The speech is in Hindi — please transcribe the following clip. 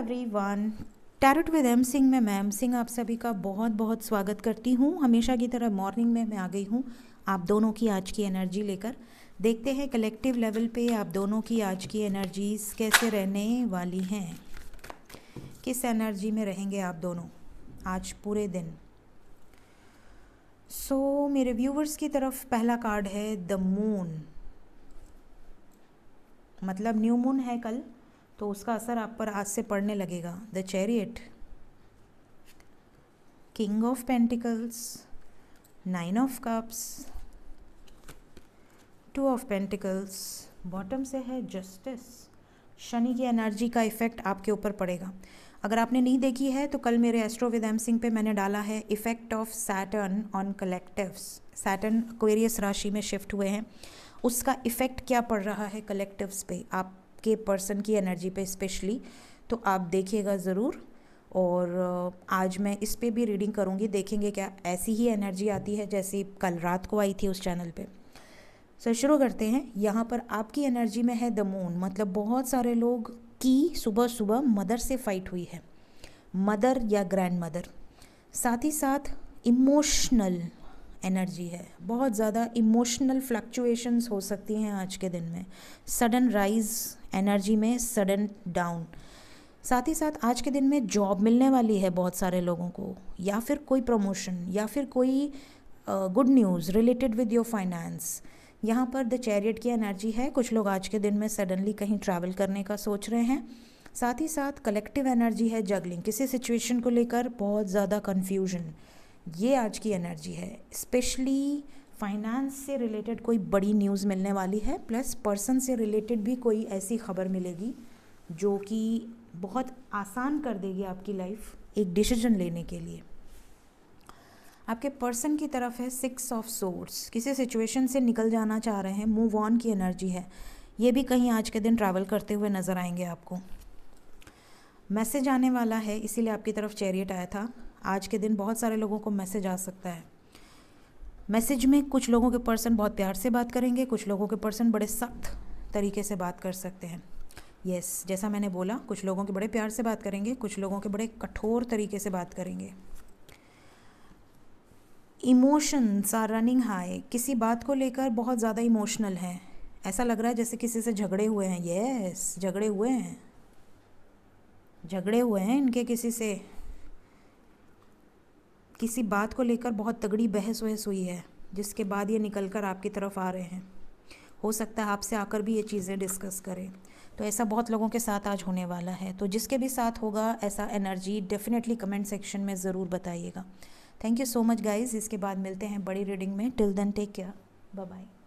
everyone tarot with M Singh में मैम सिंह आप सभी का बहुत बहुत स्वागत करती हूँ हमेशा की तरह मॉर्निंग में मैं आ गई हूँ आप दोनों की आज की एनर्जी लेकर देखते हैं कलेक्टिव लेवल पे आप दोनों की आज की एनर्जीज कैसे रहने वाली हैं किस एनर्जी में रहेंगे आप दोनों आज पूरे दिन सो so, मेरे व्यूवर्स की तरफ पहला कार्ड है द मून मतलब न्यू मून है कल तो उसका असर आप पर आज से पड़ने लगेगा the chariot king of pentacles nine of cups two of pentacles bottom से है जस्टिस शनि की एनर्जी का इफ़ेक्ट आपके ऊपर पड़ेगा अगर आपने नहीं देखी है तो कल मेरे एस्ट्रो विद एम सिंह पे मैंने डाला है effect of Saturn on collectives Saturn Aquarius राशि में शिफ्ट हुए हैं उसका इफ़ेक्ट क्या पड़ रहा है कलेक्टिव्स पे आप आपके पर्सन की एनर्जी पे स्पेशली तो आप देखिएगा ज़रूर और आज मैं इस पर भी रीडिंग करूँगी देखेंगे क्या ऐसी ही एनर्जी आती है जैसी कल रात को आई थी उस चैनल पर सर शुरू करते हैं यहाँ पर आपकी एनर्जी में है द मून मतलब बहुत सारे लोग की सुबह सुबह मदर से फाइट हुई है मदर या ग्रैंड मदर साथ ही साथ इमोशनल एनर्जी है बहुत ज़्यादा इमोशनल फ्लक्चुएशंस हो सकती हैं आज के दिन में सडन राइज एनर्जी में सडन डाउन साथ ही साथ आज के दिन में जॉब मिलने वाली है बहुत सारे लोगों को या फिर कोई प्रमोशन या फिर कोई good news related with your finance यहाँ पर द चैरियट की एनर्जी है कुछ लोग आज के दिन में सडनली कहीं ट्रैवल करने का सोच रहे हैं साथ ही साथ कलेक्टिव एनर्जी है जगलिंग किसी सिचुएशन को लेकर बहुत ज़्यादा कन्फ्यूजन ये आज की एनर्जी है स्पेशली फाइनेंस से रिलेटेड कोई बड़ी न्यूज़ मिलने वाली है प्लस पर्सन से रिलेटेड भी कोई ऐसी खबर मिलेगी जो कि बहुत आसान कर देगी आपकी लाइफ एक डिसीजन लेने के लिए आपके पर्सन की तरफ है सिक्स ऑफ सोर्स किसी सिचुएशन से निकल जाना चाह रहे हैं मूव ऑन की एनर्जी है ये भी कहीं आज के दिन ट्रैवल करते हुए नज़र आएंगे आपको मैसेज आने वाला है इसीलिए आपकी तरफ चैरियट आया था आज के दिन बहुत सारे लोगों को मैसेज आ सकता है मैसेज में कुछ लोगों के पर्सन बहुत प्यार से बात करेंगे कुछ लोगों के पर्सन बड़े सख्त तरीके से बात कर सकते हैं यस yes, जैसा मैंने बोला कुछ लोगों के बड़े प्यार से बात करेंगे कुछ लोगों के बड़े कठोर तरीके से बात करेंगे इमोशंस आर रनिंग हाई किसी बात को लेकर बहुत ज़्यादा इमोशनल हैं ऐसा लग रहा है जैसे किसी से झगड़े हुए हैं यस yes, झगड़े हुए हैं झगड़े हुए हैं इनके किसी से किसी बात को लेकर बहुत तगड़ी बहस वहस हुई है जिसके बाद ये निकल कर आपकी तरफ आ रहे हैं हो सकता है आपसे आकर भी ये चीज़ें डिस्कस करें तो ऐसा बहुत लोगों के साथ आज होने वाला है तो जिसके भी साथ होगा ऐसा एनर्जी डेफिनेटली कमेंट सेक्शन में ज़रूर बताइएगा thank you so much guys इसके बाद मिलते हैं बड़ी रीडिंग में till then take care bye bye